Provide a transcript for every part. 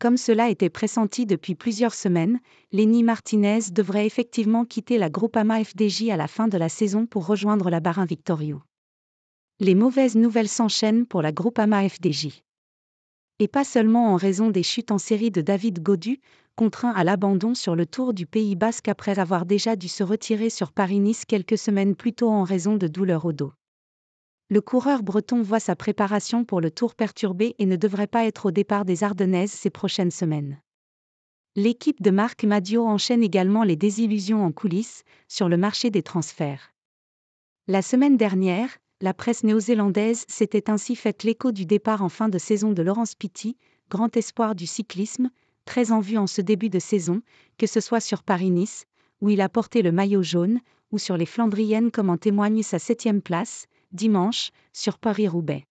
Comme cela était pressenti depuis plusieurs semaines, Lenny Martinez devrait effectivement quitter la Groupama FDJ à la fin de la saison pour rejoindre la Barin Victorio. Les mauvaises nouvelles s'enchaînent pour la Groupama FDJ. Et pas seulement en raison des chutes en série de David Godu, contraint à l'abandon sur le Tour du Pays Basque après avoir déjà dû se retirer sur Paris-Nice quelques semaines plus tôt en raison de douleurs au dos le coureur breton voit sa préparation pour le Tour perturbée et ne devrait pas être au départ des Ardennaises ces prochaines semaines. L'équipe de Marc Madiot enchaîne également les désillusions en coulisses sur le marché des transferts. La semaine dernière, la presse néo-zélandaise s'était ainsi faite l'écho du départ en fin de saison de Laurence Pitti, grand espoir du cyclisme, très en vue en ce début de saison, que ce soit sur Paris-Nice, où il a porté le maillot jaune, ou sur les Flandriennes comme en témoigne sa septième place, dimanche, sur Paris-Roubaix.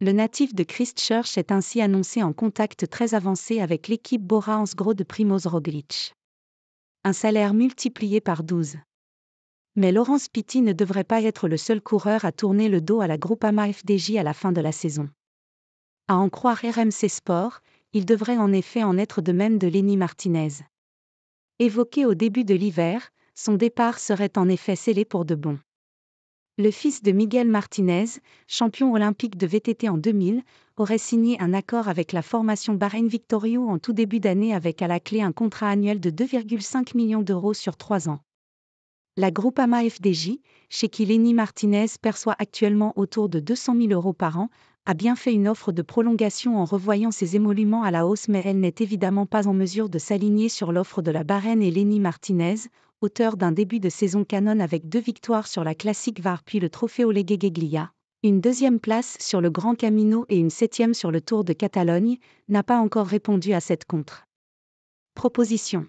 Le natif de Christchurch est ainsi annoncé en contact très avancé avec l'équipe Bora gros de Primoz Roglic. Un salaire multiplié par 12. Mais Laurence Pitti ne devrait pas être le seul coureur à tourner le dos à la Groupama FDJ à la fin de la saison. À en croire RMC Sport, il devrait en effet en être de même de Lenny Martinez. Évoqué au début de l'hiver, son départ serait en effet scellé pour de bon. Le fils de Miguel Martinez, champion olympique de VTT en 2000, aurait signé un accord avec la formation Bahrain Victorio en tout début d'année avec à la clé un contrat annuel de 2,5 millions d'euros sur trois ans. La Groupama FDJ, chez qui Lenny Martinez perçoit actuellement autour de 200 000 euros par an, a bien fait une offre de prolongation en revoyant ses émoluments à la hausse, mais elle n'est évidemment pas en mesure de s'aligner sur l'offre de la Barenne et Lenny Martinez, auteur d'un début de saison canon avec deux victoires sur la classique VAR puis le trophée Oleg Gueglia. Une deuxième place sur le Grand Camino et une septième sur le Tour de Catalogne, n'a pas encore répondu à cette contre. Proposition.